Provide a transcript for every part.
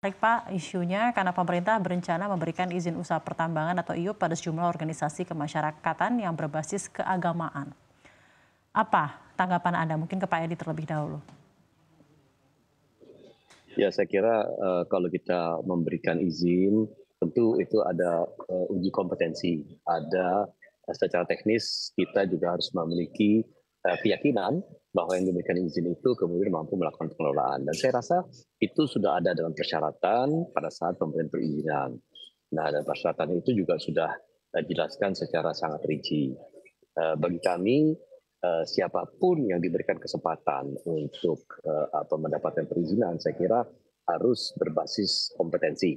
Baik Pak isunya karena pemerintah berencana memberikan izin usaha pertambangan atau IUP pada sejumlah organisasi kemasyarakatan yang berbasis keagamaan. Apa tanggapan Anda? Mungkin ke Pak Edi terlebih dahulu. Ya saya kira uh, kalau kita memberikan izin tentu itu ada uh, uji kompetensi, ada eh, secara teknis kita juga harus memiliki uh, keyakinan bahwa yang diberikan izin itu kemudian mampu melakukan pengelolaan. Dan saya rasa itu sudah ada dalam persyaratan pada saat pemberian perizinan. Nah, dan persyaratan itu juga sudah eh, dijelaskan secara sangat rinci. Eh, bagi kami, eh, siapapun yang diberikan kesempatan untuk apa, mendapatkan perizinan, saya kira harus berbasis kompetensi,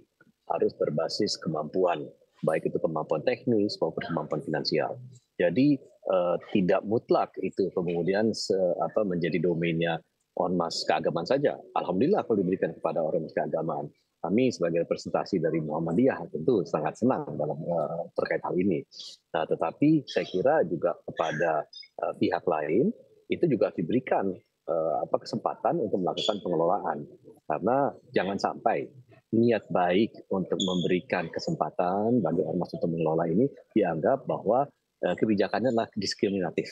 harus berbasis kemampuan, baik itu kemampuan teknis maupun kemampuan finansial. Jadi uh, tidak mutlak itu kemudian se, apa menjadi domainnya ormas keagamaan saja. Alhamdulillah kalau diberikan kepada ormas keagamaan. Kami sebagai representasi dari Muhammadiyah tentu sangat senang dalam uh, terkait hal ini. Nah, tetapi saya kira juga kepada uh, pihak lain itu juga diberikan uh, apa kesempatan untuk melakukan pengelolaan. Karena jangan sampai niat baik untuk memberikan kesempatan bagi ormas untuk mengelola ini dianggap bahwa Eh, kebijakannya adalah diskriminatif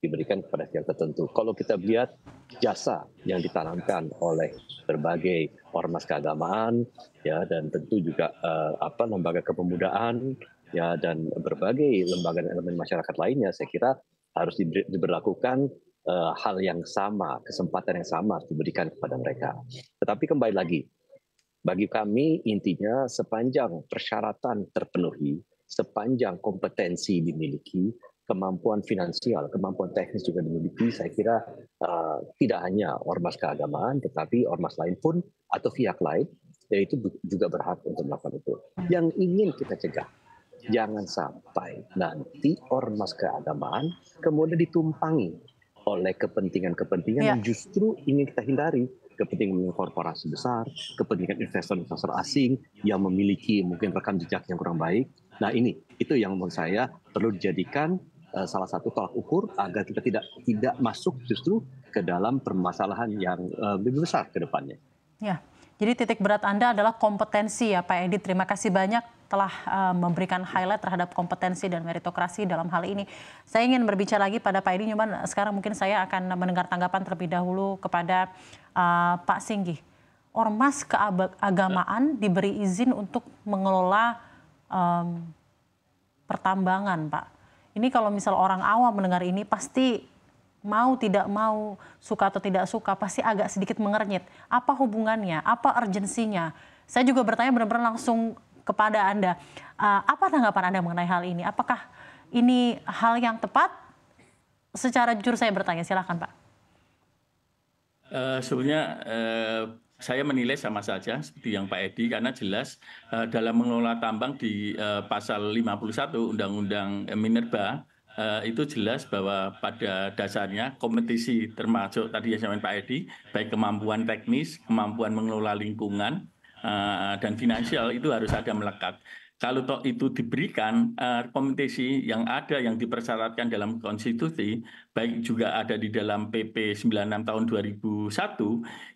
diberikan kepada pihak tertentu. Kalau kita lihat jasa yang ditanamkan oleh berbagai ormas keagamaan ya dan tentu juga uh, apa lembaga kepemudaan ya dan berbagai lembaga dan elemen masyarakat lainnya saya kira harus diber diberlakukan uh, hal yang sama, kesempatan yang sama diberikan kepada mereka. Tetapi kembali lagi bagi kami intinya sepanjang persyaratan terpenuhi sepanjang kompetensi dimiliki, kemampuan finansial, kemampuan teknis juga dimiliki, saya kira uh, tidak hanya ormas keagamaan, tetapi ormas lain pun atau pihak lain, yaitu juga berhak untuk melakukan itu. Yang ingin kita cegah, jangan sampai nanti ormas keagamaan kemudian ditumpangi oleh kepentingan-kepentingan ya. yang justru ingin kita hindari kepentingan korporasi besar, kepentingan investor-investor asing yang memiliki mungkin rekam jejak yang kurang baik, Nah ini itu yang menurut saya perlu dijadikan uh, salah satu tolak ukur agar kita tidak tidak masuk justru ke dalam permasalahan yang uh, lebih besar ke depannya. Ya, jadi titik berat Anda adalah kompetensi ya Pak Edi. Terima kasih banyak telah uh, memberikan highlight terhadap kompetensi dan meritokrasi dalam hal ini. Saya ingin berbicara lagi pada Pak Edi, cuman sekarang mungkin saya akan mendengar tanggapan terlebih dahulu kepada uh, Pak Singgih Ormas keagamaan diberi izin untuk mengelola um, pertambangan, Pak. Ini kalau misal orang awam mendengar ini pasti mau tidak mau, suka atau tidak suka, pasti agak sedikit mengernyit. Apa hubungannya? Apa urgensinya? Saya juga bertanya benar-benar langsung kepada Anda. Uh, apa tanggapan Anda mengenai hal ini? Apakah ini hal yang tepat? Secara jujur saya bertanya, silakan, Pak. Uh, sebenarnya uh, saya menilai sama saja seperti yang Pak Edi karena jelas uh, dalam mengelola tambang di uh, pasal 51 Undang-Undang eh, Minerba uh, itu jelas bahwa pada dasarnya kompetisi termasuk tadi yang sampaikan Pak Edi baik kemampuan teknis, kemampuan mengelola lingkungan Eh, dan finansial itu harus ada melekat. Kalau toh itu diberikan uh, eh, rekomendasi yang ada yang dipersyaratkan dalam konstitusi, baik juga ada di dalam PP 96 tahun 2001,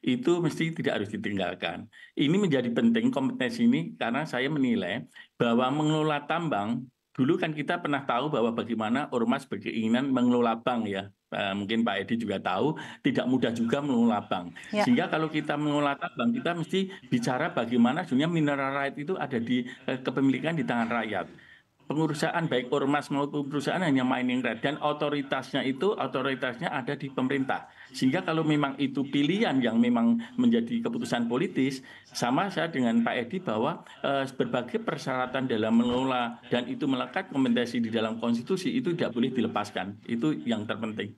itu mesti tidak harus ditinggalkan. Ini menjadi penting kompetensi ini karena saya menilai bahwa mengelola tambang dulu kan kita pernah tahu bahwa bagaimana ormas berkeinginan mengelola bank ya eh, mungkin Pak Edi juga tahu tidak mudah juga mengelola bank ya. sehingga kalau kita mengelola bank kita mesti bicara bagaimana sebenarnya mineral right itu ada di eh, kepemilikan di tangan rakyat pengurusan baik ormas maupun perusahaan hanya mining rate dan otoritasnya itu otoritasnya ada di pemerintah sehingga kalau memang itu pilihan yang memang menjadi keputusan politis sama saya dengan Pak Edi bahwa eh, berbagai persyaratan dalam mengelola dan itu melekat komendasi di dalam konstitusi itu tidak boleh dilepaskan itu yang terpenting.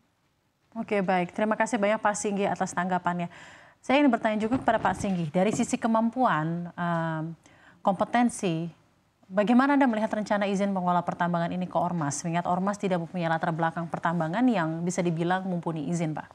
Oke baik terima kasih banyak Pak Singgi atas tanggapannya. Saya ingin bertanya juga kepada Pak Singgi dari sisi kemampuan eh, kompetensi Bagaimana Anda melihat rencana izin pengelola pertambangan ini ke Ormas? Mengingat Ormas tidak mempunyai latar belakang pertambangan yang bisa dibilang mumpuni izin, Pak.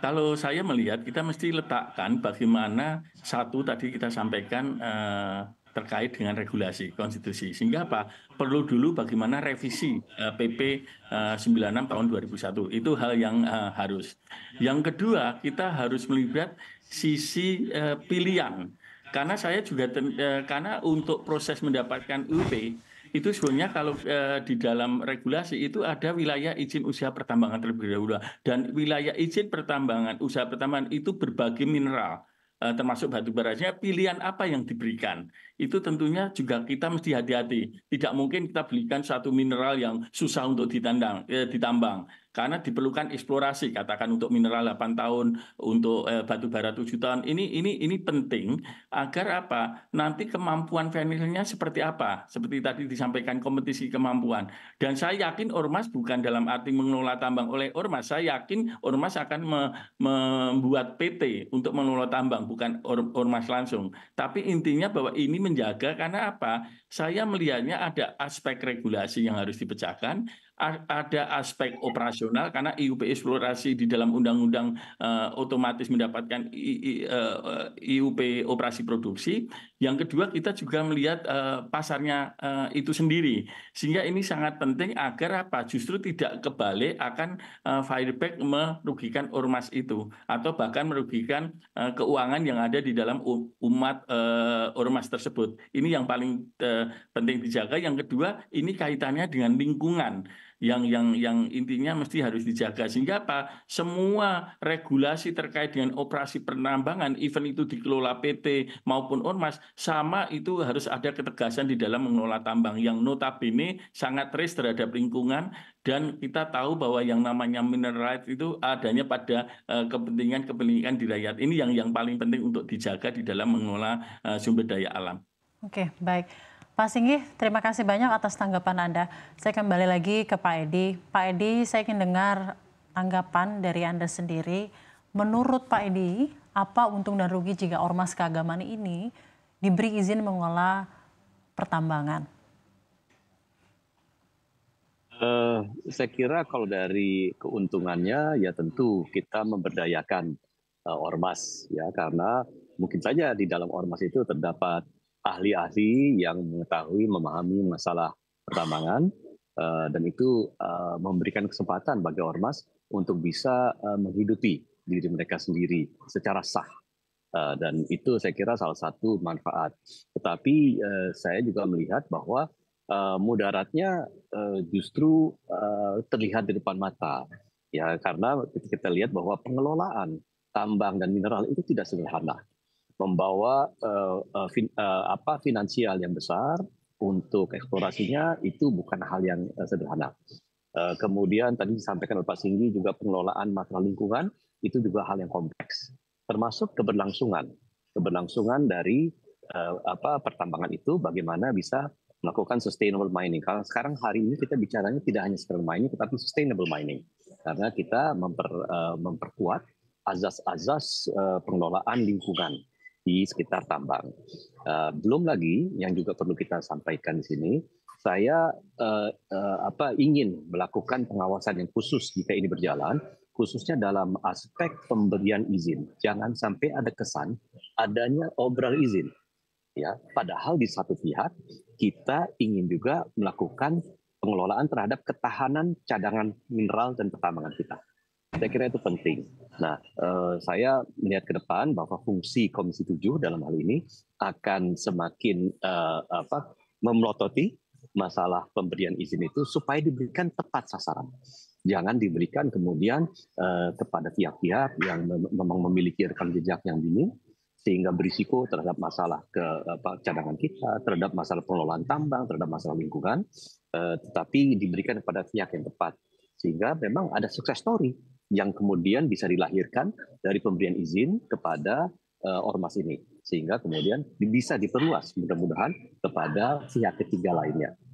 Kalau saya melihat, kita mesti letakkan bagaimana satu tadi kita sampaikan eh, terkait dengan regulasi konstitusi. Sehingga apa? Perlu dulu bagaimana revisi eh, PP eh, 96 tahun 2001. Itu hal yang eh, harus. Yang kedua, kita harus melihat sisi eh, pilihan karena saya juga eh, karena untuk proses mendapatkan UP itu sebenarnya kalau eh, di dalam regulasi itu ada wilayah izin usaha pertambangan terlebih dahulu dan wilayah izin pertambangan usaha pertambangan itu berbagai mineral eh, termasuk batu baranya pilihan apa yang diberikan itu tentunya juga kita mesti hati-hati. Tidak mungkin kita belikan satu mineral yang susah untuk ditandang, eh, ditambang. Karena diperlukan eksplorasi, katakan untuk mineral 8 tahun, untuk eh, batu bara 7 tahun. Ini ini ini penting agar apa? Nanti kemampuan venilnya seperti apa? Seperti tadi disampaikan kompetisi kemampuan. Dan saya yakin Ormas bukan dalam arti mengelola tambang oleh Ormas. Saya yakin Ormas akan me membuat PT untuk mengelola tambang, bukan Ormas langsung. Tapi intinya bahwa ini menjaga karena apa saya melihatnya ada aspek regulasi yang harus dipecahkan ada aspek operasional karena IUP eksplorasi di dalam undang-undang uh, otomatis mendapatkan IUP eh, operasi produksi. Yang kedua kita juga melihat uh, pasarnya uh, itu sendiri. Sehingga ini sangat penting agar apa? Justru tidak kebalik akan uh, fireback merugikan ormas itu atau bahkan merugikan uh, keuangan yang ada di dalam umat uh, ormas tersebut. Ini yang paling uh, penting dijaga. Yang kedua ini kaitannya dengan lingkungan yang yang yang intinya mesti harus dijaga sehingga apa semua regulasi terkait dengan operasi penambangan event itu dikelola PT maupun ormas sama itu harus ada ketegasan di dalam mengelola tambang yang notabene sangat ris terhadap lingkungan dan kita tahu bahwa yang namanya mineral right itu adanya pada kepentingan-kepentingan eh, di rakyat ini yang yang paling penting untuk dijaga di dalam mengelola eh, sumber daya alam. Oke, okay, baik. Pak Singgih, terima kasih banyak atas tanggapan Anda. Saya kembali lagi ke Pak Edi. Pak Edi, saya ingin dengar tanggapan dari Anda sendiri. Menurut Pak Edi, apa untung dan rugi jika ormas keagamaan ini diberi izin mengelola pertambangan? Uh, saya kira kalau dari keuntungannya ya tentu kita memberdayakan uh, ormas ya karena mungkin saja di dalam ormas itu terdapat ahli-ahli yang mengetahui, memahami masalah pertambangan, eh, dan itu eh, memberikan kesempatan bagi ormas untuk bisa eh, menghidupi diri mereka sendiri secara sah. Dan itu saya kira salah satu manfaat. Tetapi saya juga melihat bahwa mudaratnya justru terlihat di depan mata. Ya, karena kita lihat bahwa pengelolaan tambang dan mineral itu tidak sederhana membawa uh, fin, uh, apa finansial yang besar untuk eksplorasinya itu bukan hal yang uh, sederhana. Uh, kemudian tadi disampaikan oleh Pak Singgi juga pengelolaan masalah lingkungan itu juga hal yang kompleks, termasuk keberlangsungan, keberlangsungan dari uh, apa pertambangan itu bagaimana bisa melakukan sustainable mining. Karena sekarang hari ini kita bicaranya tidak hanya sustainable mining, tetapi sustainable mining. Karena kita memper, uh, memperkuat azas-azas uh, pengelolaan lingkungan di sekitar tambang. Uh, belum lagi yang juga perlu kita sampaikan di sini, saya uh, uh, apa ingin melakukan pengawasan yang khusus jika ini berjalan, khususnya dalam aspek pemberian izin. Jangan sampai ada kesan adanya obral izin. Ya, padahal di satu pihak kita ingin juga melakukan pengelolaan terhadap ketahanan cadangan mineral dan pertambangan kita. Saya kira itu penting. Nah, eh, saya melihat ke depan bahwa fungsi Komisi 7 dalam hal ini akan semakin eh, apa memelototi masalah pemberian izin itu supaya diberikan tepat sasaran. Jangan diberikan kemudian eh, kepada pihak-pihak yang memang memiliki rekam jejak yang dini sehingga berisiko terhadap masalah ke apa, cadangan kita, terhadap masalah pengelolaan tambang, terhadap masalah lingkungan, eh, tetapi diberikan kepada pihak yang tepat sehingga memang ada sukses story yang kemudian bisa dilahirkan dari pemberian izin kepada uh, ormas ini sehingga kemudian bisa diperluas mudah-mudahan kepada pihak ketiga lainnya.